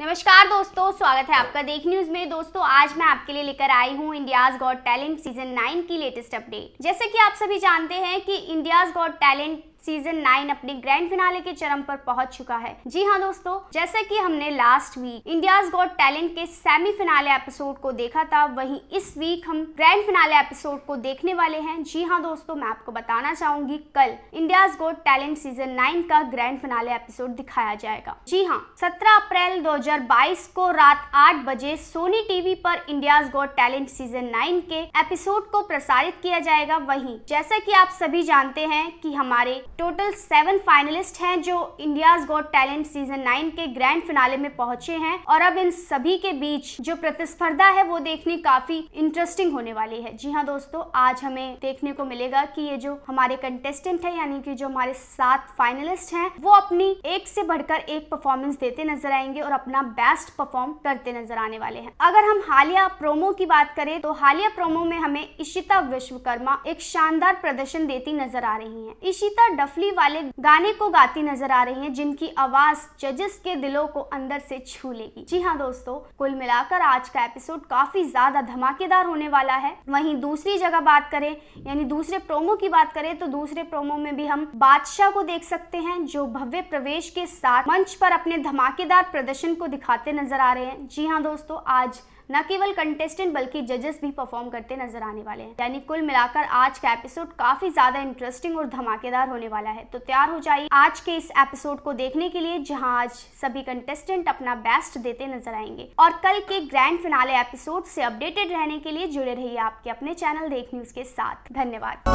नमस्कार दोस्तों स्वागत है आपका देख न्यूज में दोस्तों आज मैं आपके लिए लेकर आई हूँ इंडियाज गॉट टैलेंट सीजन 9 की लेटेस्ट अपडेट जैसे कि आप सभी जानते हैं कि India's got talent season nine अपने ग्रैंड फिनाले के चरम पर पहुंच चुका है जी हाँ दोस्तों जैसे कि हमने last week India got talent के सेमी फिनाले एपिसोड को देखा था वहीं इस वीक हम ग्रैंड फिनाले एपिसोड को देखने वाले हैं जी हाँ दोस्तों मैं आपको बताना चाहूंगी कल India's got talent season nine का ग्रैंड फिनाले एपिसोड दिखाया जाएगा जी हाँ सत्रह अप्रैल दो को रात आठ बजे सोनी टीवी पर India's got talent season nine के एपिसोड को प्रसारित किया जाएगा वहीं जैसा कि आप सभी जानते हैं कि हमारे टोटल सेवन फाइनलिस्ट हैं जो India's got talent season nine के ग्रैंड फिनाले में पहुंचे हैं और अब इन सभी के बीच जो प्रतिस्पर्धा है वो देखने काफी इंटरेस्टिंग होने वाली है जी हाँ दोस्तों आज हमें देखने को मिलेगा कि ये जो हमारे कंटेस्टेंट है यानी कि जो हमारे सात फाइनलिस्ट हैं वो अपनी एक से बढ़कर एक परफॉर्मेंस देते नजर आएंगे और अपना बेस्ट परफॉर्म करते नजर आने वाले हैं अगर हम हालिया प्रोमो की बात करें तो हालिया प्रोमो में हमें इशिता विश्वकर्मा एक शानदार प्रदर्शन देती नजर आ रही है इशिता रफली वाले गाने को गाती नजर आ रही हैं जिनकी आवाज जजेस के दिलों को अंदर से छू लेगी जी हाँ दोस्तों कुल मिलाकर आज का एपिसोड काफी ज्यादा धमाकेदार होने वाला है वहीं दूसरी जगह बात करें यानी दूसरे प्रोमो की बात करें तो दूसरे प्रोमो में भी हम बादशाह को देख सकते हैं जो भव्य प्रवेश के साथ मंच पर अपने धमाकेदार प्रदर्शन को दिखाते नजर आ रहे हैं जी हाँ दोस्तों आज न केवल कंटेस्टेंट बल्कि जजेस भी परफॉर्म करते नजर आने वाले हैं यानी कुल मिलाकर आज का एपिसोड काफी ज्यादा इंटरेस्टिंग और धमाकेदार होने वाला है तो तैयार हो जाइए आज के इस एपिसोड को देखने के लिए जहाँ आज सभी कंटेस्टेंट अपना बेस्ट देते नजर आएंगे और कल के ग्रैंड फिनाले एपिसोड से अपडेटेड रहने के लिए जुड़े रहिए आपके अपने चैनल देख न्यूज के साथ धन्यवाद